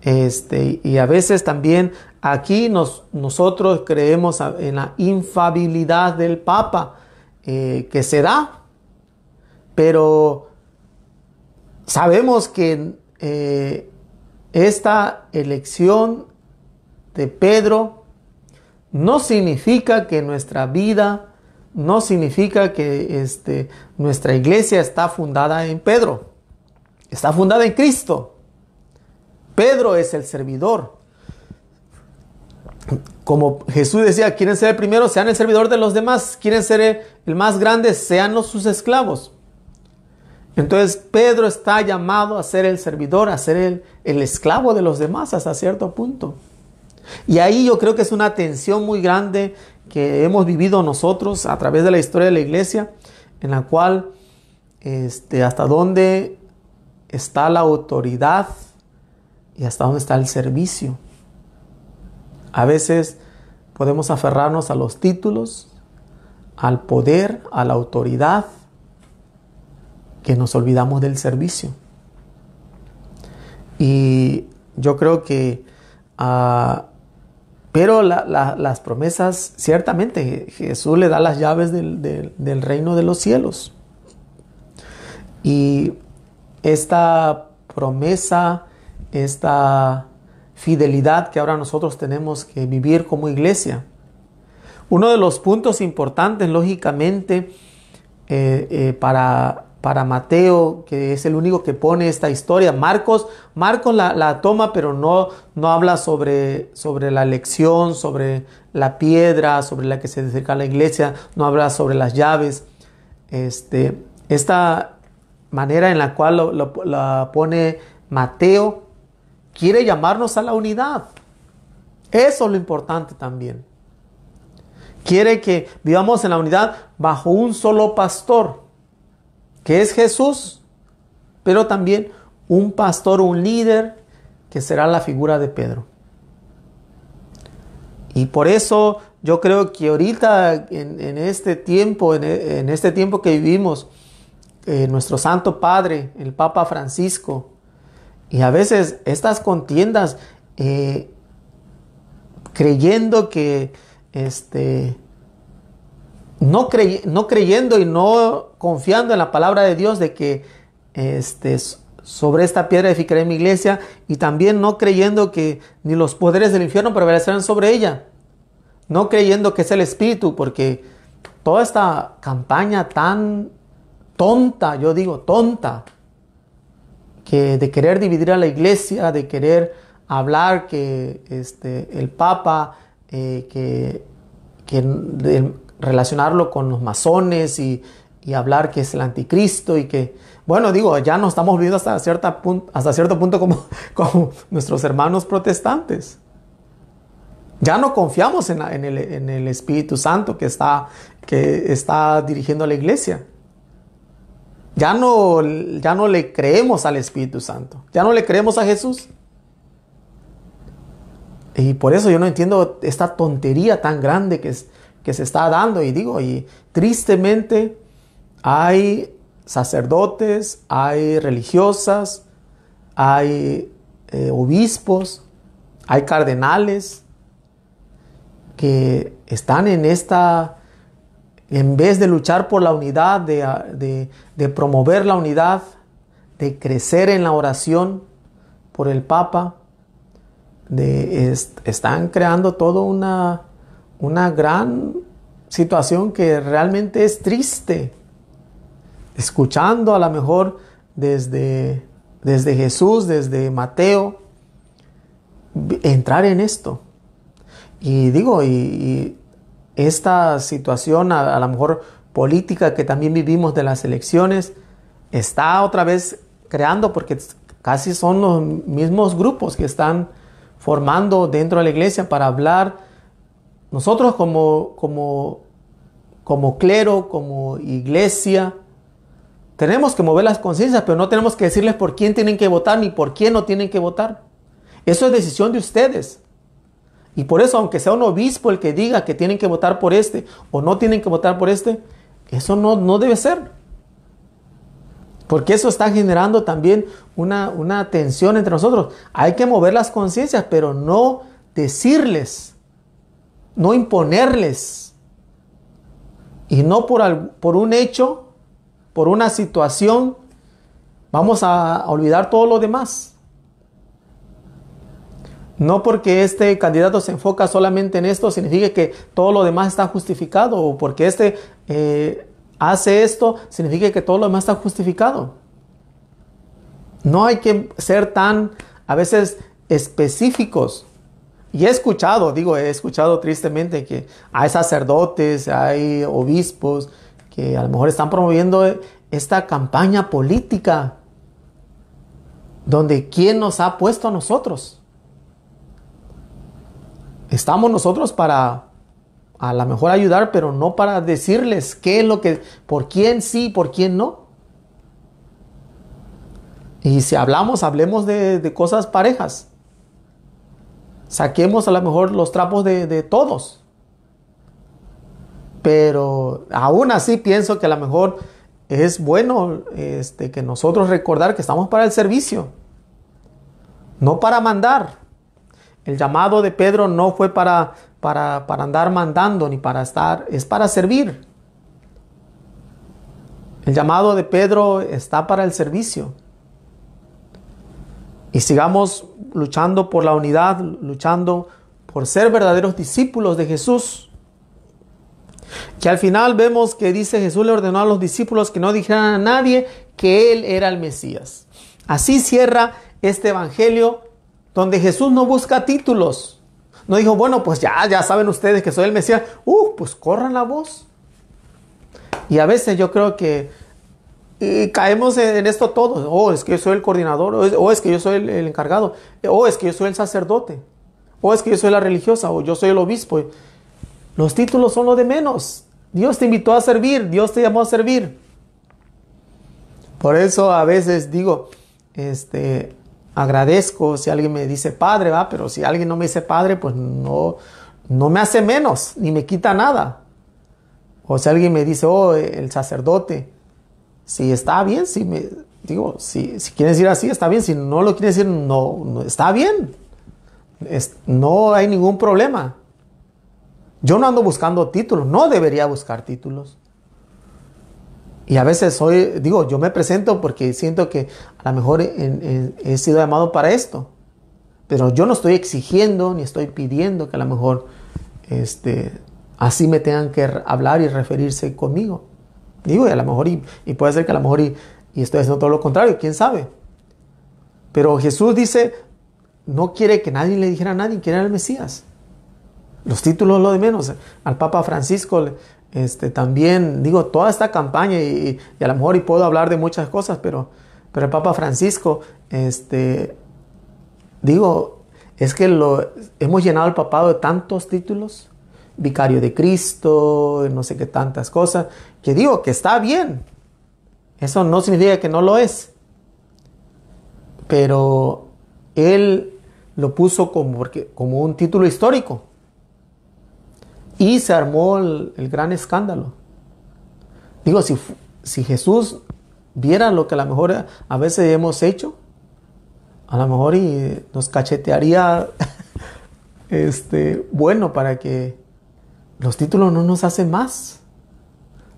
Este, y a veces también aquí nosotros creemos en la infabilidad del Papa eh, que se da, pero sabemos que eh, esta elección de Pedro no significa que nuestra vida no significa que este, nuestra iglesia está fundada en Pedro, está fundada en Cristo. Pedro es el servidor. Como Jesús decía, quieren ser el primero, sean el servidor de los demás, quieren ser el más grande, sean sus esclavos. Entonces Pedro está llamado a ser el servidor, a ser el, el, esclavo de los demás hasta cierto punto. Y ahí yo creo que es una tensión muy grande que hemos vivido nosotros a través de la historia de la iglesia, en la cual este, hasta dónde está la autoridad y hasta dónde está el servicio. A veces podemos aferrarnos a los títulos, al poder, a la autoridad, que nos olvidamos del servicio. Y yo creo que ah, pero las promesas, ciertamente, Jesús le da las llaves del, reino de los cielos. Y esta promesa, esta fidelidad que ahora nosotros tenemos que vivir como iglesia. Uno de los puntos importantes, lógicamente, eh, eh, para para Mateo, que es el único que pone esta historia. Marcos, Marcos la, toma, pero no, no habla sobre, sobre, la lección, sobre la piedra, sobre la que se acerca la iglesia, no habla sobre las llaves. Este, esta manera en la cual la pone Mateo quiere llamarnos a la unidad. Eso es lo importante también. Quiere que vivamos en la unidad bajo un solo pastor que es Jesús, pero también un pastor, un líder, que será la figura de Pedro. Y por eso yo creo que ahorita, en, este tiempo, en, este tiempo que vivimos, eh, nuestro Santo Padre, el Papa Francisco, y a veces estas contiendas, eh, creyendo que este, no, creyendo y no confiando en la palabra de Dios de que este, sobre esta piedra edificaré mi iglesia y también no creyendo que ni los poderes del infierno prevalecerán sobre ella, no creyendo que es el Espíritu, porque toda esta campaña tan tonta, yo digo tonta, que de querer dividir a la iglesia, de querer hablar que este, el Papa, eh, que, relacionarlo con los masones y, hablar que es el anticristo y que, bueno, digo, ya nos estamos viendo hasta, cierta hasta cierto punto como, como nuestros hermanos protestantes. Ya no confiamos en, el, en, el, Espíritu Santo que está, que está dirigiendo la iglesia. Ya no, ya no le creemos al Espíritu Santo. Ya no le creemos a Jesús. Y por eso yo no entiendo esta tontería tan grande que es, que se está dando. Y digo, y tristemente hay sacerdotes, hay religiosas, hay eh, obispos, hay cardenales que están en esta, en vez de luchar por la unidad, de, ah, de, promover la unidad, de crecer en la oración por el Papa, de, están creando toda una una gran situación que realmente es triste. Escuchando a lo mejor desde, desde Jesús, desde Mateo, entrar en esto. Y digo, y, esta situación a, a lo mejor política que también vivimos de las elecciones está otra vez creando porque casi son los mismos grupos que están formando dentro de la iglesia para hablar nosotros como, como, como clero, como iglesia, tenemos que mover las conciencias, pero no tenemos que decirles por quién tienen que votar ni por quién no tienen que votar. Eso es decisión de ustedes. Y por eso, aunque sea un obispo el que diga que tienen que votar por este o no tienen que votar por este, eso no, no debe ser. Porque eso está generando también una, una tensión entre nosotros. Hay que mover las conciencias, pero no decirles no imponerles. Y no por, por un hecho, por una situación, vamos a olvidar todo lo demás. No porque este candidato se enfoca solamente en esto significa que todo lo demás está justificado o porque este eh, hace esto significa que todo lo demás está justificado. No hay que ser tan a veces específicos y he escuchado, digo, he escuchado tristemente que hay sacerdotes, hay obispos que a lo mejor están promoviendo esta campaña política donde quién nos ha puesto a nosotros. Estamos nosotros para a lo mejor ayudar, pero no para decirles qué es lo que, por quién sí, por quién no. Y si hablamos, hablemos de, de cosas parejas. Saquemos a lo mejor los trapos de, todos. Pero aún así pienso que a lo mejor es bueno este, que nosotros recordar que estamos para el servicio, no para mandar. El llamado de Pedro no fue para, para, para andar mandando ni para estar, es para servir. El llamado de Pedro está para el servicio y sigamos luchando por la unidad, luchando por ser verdaderos discípulos de Jesús. Que al final vemos que dice Jesús le ordenó a los discípulos que no dijeran a nadie que Él era el Mesías. Así cierra este Evangelio donde Jesús no busca títulos. No dijo, bueno, pues ya, ya saben ustedes que soy el Mesías. Uh, pues corran la voz. Y a veces yo creo que y caemos en, esto todos. o es que yo soy el coordinador, o es, que yo soy el, encargado, o es que yo soy el sacerdote, o es que yo soy la religiosa, o yo soy el obispo. Los títulos son lo de menos. Dios te invitó a servir, Dios te llamó a servir. Por eso a veces digo, este, agradezco si alguien me dice padre, va, pero si alguien no me dice padre, pues no, no me hace menos, ni me quita nada. O si alguien me dice, oh, el sacerdote, si está bien, si me digo, si, si quieres ir así, está bien, si no lo quieres decir, no, está bien. no hay ningún problema. Yo no ando buscando títulos, no debería buscar títulos. Y a veces soy, digo, yo me presento porque siento que a lo mejor he, sido llamado para esto. Pero yo no estoy exigiendo ni estoy pidiendo que a lo mejor este, así me tengan que hablar y referirse conmigo. Digo, y a lo mejor, y, puede ser que a lo mejor, y, estoy haciendo todo lo contrario, quién sabe. Pero Jesús dice, no quiere que nadie le dijera a nadie que era el Mesías. Los títulos lo de menos. Al Papa Francisco, este, también, digo, toda esta campaña, y, a lo mejor y puedo hablar de muchas cosas, pero, pero el Papa Francisco, este, digo, es que lo, hemos llenado el papado de tantos títulos vicario de Cristo, no sé qué tantas cosas, que digo que está bien. Eso no significa que no lo es. Pero él lo puso como, porque, como un título histórico. Y se armó el, gran escándalo. Digo, si, si Jesús viera lo que a lo mejor a veces hemos hecho, a lo mejor y nos cachetearía este, bueno para que los títulos no nos hacen más,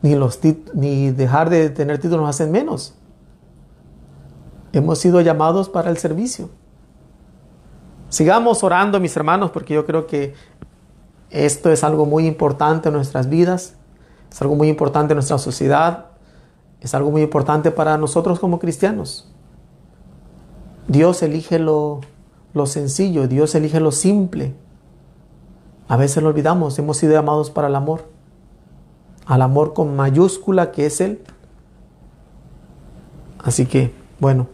ni, los ni dejar de tener títulos nos hacen menos. Hemos sido llamados para el servicio. Sigamos orando, mis hermanos, porque yo creo que esto es algo muy importante en nuestras vidas, es algo muy importante en nuestra sociedad, es algo muy importante para nosotros como cristianos. Dios elige lo, lo sencillo, Dios elige lo simple. A veces lo olvidamos, hemos sido llamados para el amor. Al amor con mayúscula que es Él. Así que, bueno,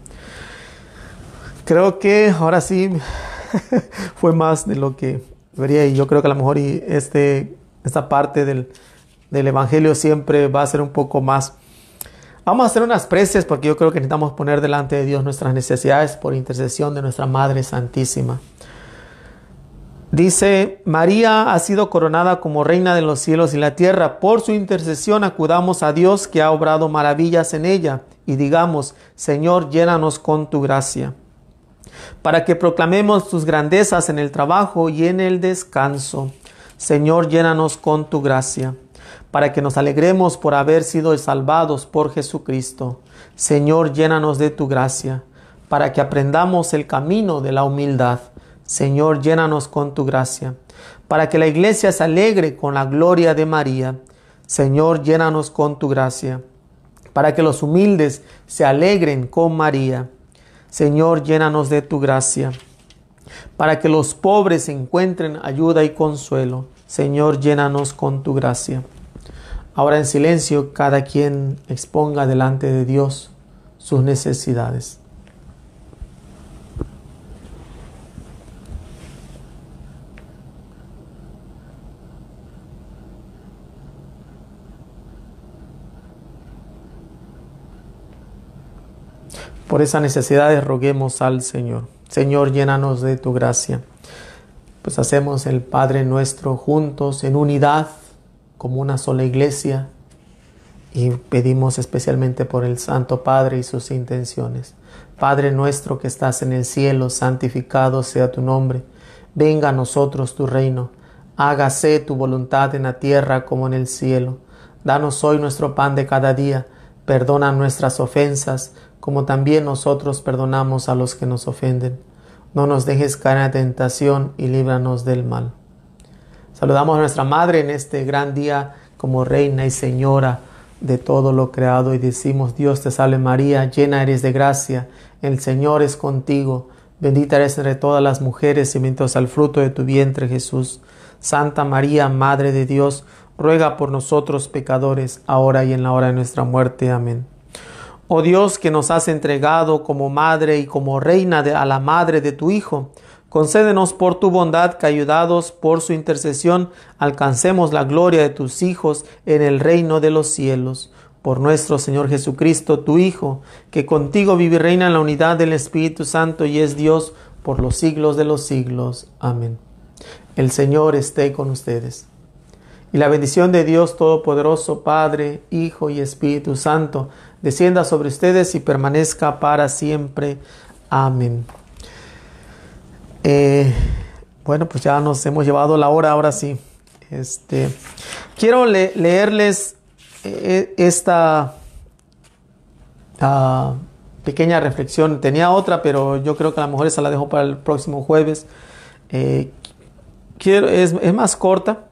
creo que ahora sí fue más de lo que vería y yo creo que a lo mejor este, esta parte del, del Evangelio siempre va a ser un poco más. Vamos a hacer unas preces porque yo creo que necesitamos poner delante de Dios nuestras necesidades por intercesión de nuestra Madre Santísima. Dice, María ha sido coronada como reina de los cielos y la tierra. Por su intercesión acudamos a Dios que ha obrado maravillas en ella y digamos, Señor, llénanos con tu gracia, para que proclamemos tus grandezas en el trabajo y en el descanso. Señor, llénanos con tu gracia, para que nos alegremos por haber sido salvados por Jesucristo. Señor, llénanos de tu gracia, para que aprendamos el camino de la humildad. Señor, llénanos con tu gracia, para que la iglesia se alegre con la gloria de María. Señor, llénanos con tu gracia, para que los humildes se alegren con María. Señor, llénanos de tu gracia, para que los pobres encuentren ayuda y consuelo. Señor, llénanos con tu gracia. Ahora en silencio cada quien exponga delante de Dios sus necesidades. Por esas necesidades roguemos al Señor. Señor, llénanos de tu gracia. Pues hacemos el Padre nuestro juntos en unidad, como una sola iglesia, y pedimos especialmente por el Santo Padre y sus intenciones. Padre nuestro que estás en el cielo, santificado sea tu nombre. Venga a nosotros tu reino. Hágase tu voluntad en la tierra como en el cielo. Danos hoy nuestro pan de cada día. Perdona nuestras ofensas como también nosotros perdonamos a los que nos ofenden. No nos dejes caer en tentación y líbranos del mal. Saludamos a nuestra Madre en este gran día como Reina y Señora de todo lo creado y decimos Dios te salve María, llena eres de gracia, el Señor es contigo, bendita eres entre todas las mujeres y bendito es el fruto de tu vientre Jesús. Santa María, Madre de Dios, ruega por nosotros pecadores, ahora y en la hora de nuestra muerte. Amén. Oh Dios que nos has entregado como madre y como reina a la madre de tu Hijo, concédenos por tu bondad que ayudados por su intercesión alcancemos la gloria de tus hijos en el reino de los cielos. Por nuestro Señor Jesucristo, tu Hijo, que contigo vive y reina en la unidad del Espíritu Santo y es Dios por los siglos de los siglos. Amén. El Señor esté con ustedes. Y la bendición de Dios Todopoderoso, Padre, Hijo y Espíritu Santo, descienda sobre ustedes y permanezca para siempre. Amén. Eh, bueno, pues ya nos hemos llevado la hora, ahora sí. Este, quiero leerles eh, esta ah, pequeña reflexión. Tenía otra, pero yo creo que a lo mejor esa la dejo para el próximo jueves. Eh, quiero, es, es más corta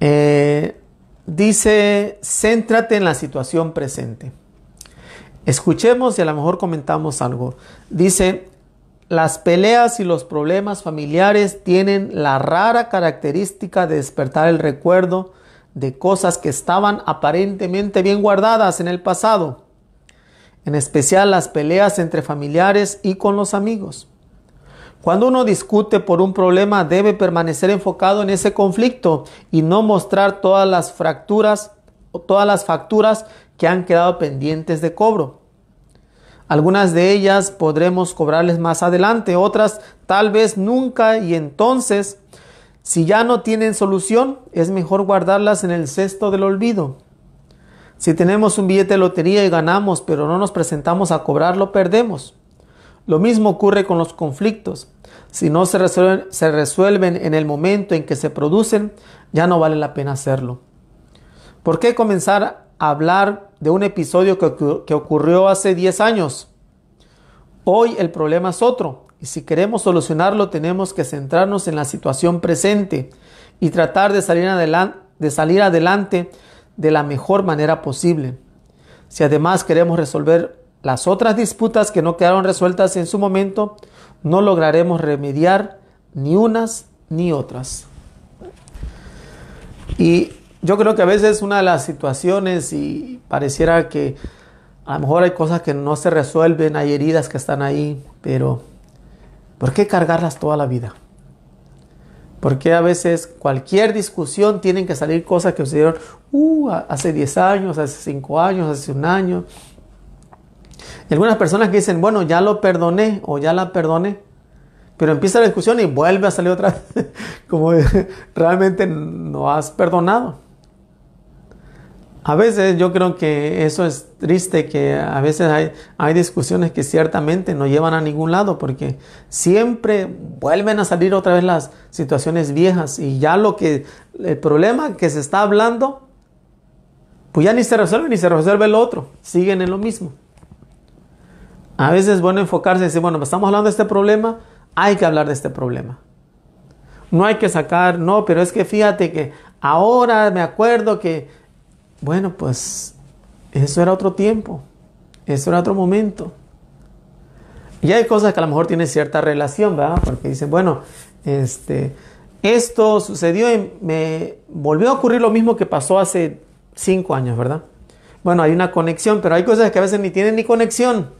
eh, dice, céntrate en la situación presente. Escuchemos y a lo mejor comentamos algo. Dice, las peleas y los problemas familiares tienen la rara característica de despertar el recuerdo de cosas que estaban aparentemente bien guardadas en el pasado, en especial las peleas entre familiares y con los amigos. Cuando uno discute por un problema debe permanecer enfocado en ese conflicto y no mostrar todas las fracturas o todas las facturas que han quedado pendientes de cobro. Algunas de ellas podremos cobrarles más adelante, otras tal vez nunca y entonces, si ya no tienen solución, es mejor guardarlas en el cesto del olvido. Si tenemos un billete de lotería y ganamos, pero no nos presentamos a cobrarlo, perdemos. Lo mismo ocurre con los conflictos. Si no se resuelven, se resuelven en el momento en que se producen, ya no vale la pena hacerlo. ¿Por qué comenzar a hablar de un episodio que, ocurrió hace 10 años? Hoy el problema es otro y si queremos solucionarlo tenemos que centrarnos en la situación presente y tratar de salir, de salir adelante de la mejor manera posible. Si además queremos resolver las otras disputas que no quedaron resueltas en su momento, no lograremos remediar ni unas ni otras. Y yo creo que a veces una de las situaciones y pareciera que a lo mejor hay cosas que no se resuelven, hay heridas que están ahí, pero ¿por qué cargarlas toda la vida? Porque a veces cualquier discusión tienen que salir cosas que sucedieron uh, hace 10 años, hace 5 años, hace un año? algunas personas que dicen, bueno, ya lo perdoné o ya la perdoné, pero empieza la discusión y vuelve a salir otra vez, como realmente no has perdonado. A veces yo creo que eso es triste, que a veces hay, discusiones que ciertamente no llevan a ningún lado, porque siempre vuelven a salir otra vez las situaciones viejas y ya lo que, el problema que se está hablando, pues ya ni se resuelve ni se resuelve el otro, siguen en lo mismo. A veces es bueno enfocarse y decir, bueno, estamos hablando de este problema, hay que hablar de este problema. No hay que sacar, no, pero es que fíjate que ahora me acuerdo que, bueno, pues eso era otro tiempo, eso era otro momento. Y hay cosas que a lo mejor tienen cierta relación, ¿verdad? Porque dicen, bueno, este, esto sucedió y me volvió a ocurrir lo mismo que pasó hace cinco años, ¿verdad? Bueno, hay una conexión, pero hay cosas que a veces ni tienen ni conexión.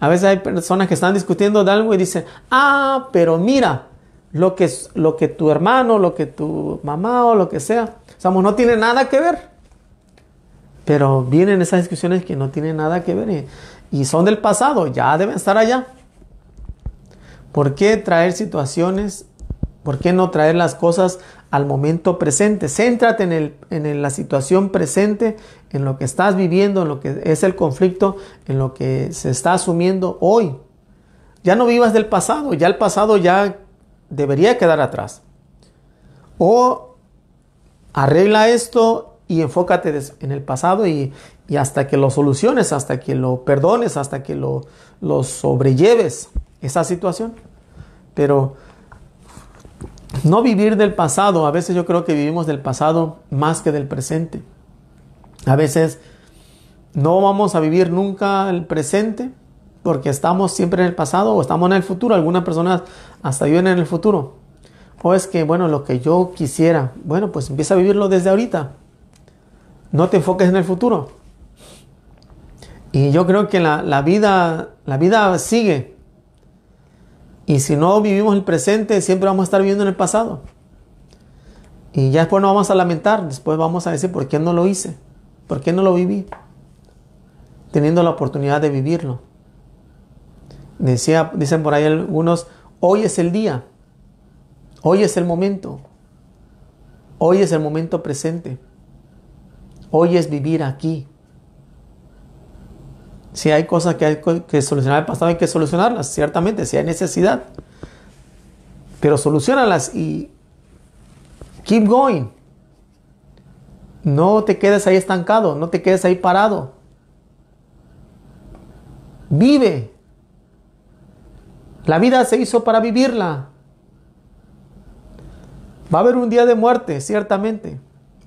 A veces hay personas que están discutiendo de algo y dicen, ah, pero mira, lo que, lo que tu hermano, lo que tu mamá o lo que sea, no tiene nada que ver. Pero vienen esas discusiones que no tienen nada que ver y son del pasado, ya deben estar allá. ¿Por qué traer situaciones? ¿Por qué no traer las cosas al momento presente. Céntrate en, la situación presente, en lo que estás viviendo, en lo que es el conflicto, en lo que se está asumiendo hoy. Ya no vivas del pasado, ya el pasado ya debería quedar atrás. O arregla esto y enfócate en el pasado y, hasta que lo soluciones, hasta que lo perdones, hasta que lo, lo sobrelleves esa situación. Pero no vivir del pasado. A veces yo creo que vivimos del pasado más que del presente. A veces no vamos a vivir nunca el presente porque estamos siempre en el pasado o estamos en el futuro. Algunas personas hasta viven en el futuro. O es que, bueno, lo que yo quisiera, bueno, pues empieza a vivirlo desde ahorita. No te enfoques en el futuro. Y yo creo que la, vida, la vida sigue. Y si no vivimos el presente, siempre vamos a estar viviendo en el pasado. Y ya después no vamos a lamentar, después vamos a decir, ¿por qué no lo hice? ¿Por qué no lo viví? Teniendo la oportunidad de vivirlo. Decía, dicen por ahí algunos, hoy es el día, hoy es el momento, hoy es el momento presente, hoy es vivir aquí. Si hay cosas que hay que solucionar el pasado, hay que solucionarlas, ciertamente, si hay necesidad. Pero solucionalas y keep going. No te quedes ahí estancado, no te quedes ahí parado. Vive. La vida se hizo para vivirla. Va a haber un día de muerte, ciertamente,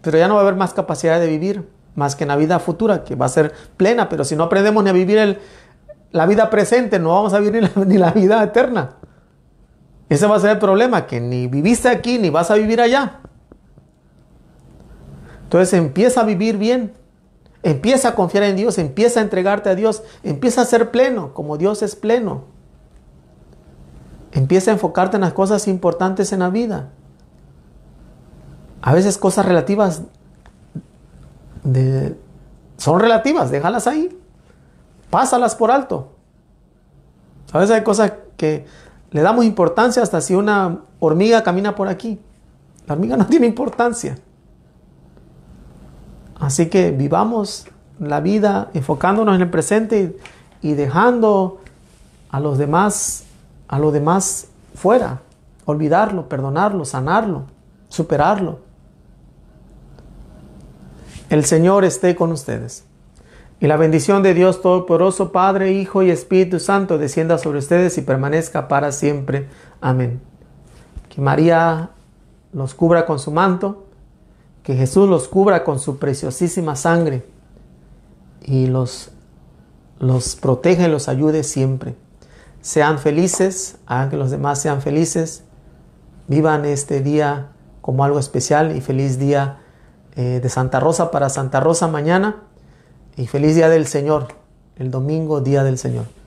pero ya no va a haber más capacidad de vivir más que en la vida futura, que va a ser plena, pero si no aprendemos ni a vivir la vida presente, no vamos a vivir ni la, ni la vida eterna. Ese va a ser el problema, que ni viviste aquí ni vas a vivir allá. Entonces empieza a vivir bien, empieza a confiar en Dios, empieza a entregarte a Dios, empieza a ser pleno como Dios es pleno. Empieza a enfocarte en las cosas importantes en la vida. A veces cosas relativas son relativas, déjalas ahí, pásalas por alto. A veces hay cosas que le damos importancia hasta si una hormiga camina por aquí. La hormiga no tiene importancia. Así que vivamos la vida enfocándonos en el presente y, y dejando a los demás a los demás fuera, olvidarlo, perdonarlo, sanarlo, superarlo. El Señor esté con ustedes. Y la bendición de Dios Todopoderoso, Padre, Hijo y Espíritu Santo, descienda sobre ustedes y permanezca para siempre. Amén. Que María los cubra con su manto, que Jesús los cubra con su preciosísima sangre y los, los proteja y los ayude siempre. Sean felices, hagan que los demás sean felices, vivan este día como algo especial y feliz día eh, de Santa Rosa para Santa Rosa mañana. Y feliz día del Señor, el domingo, día del Señor.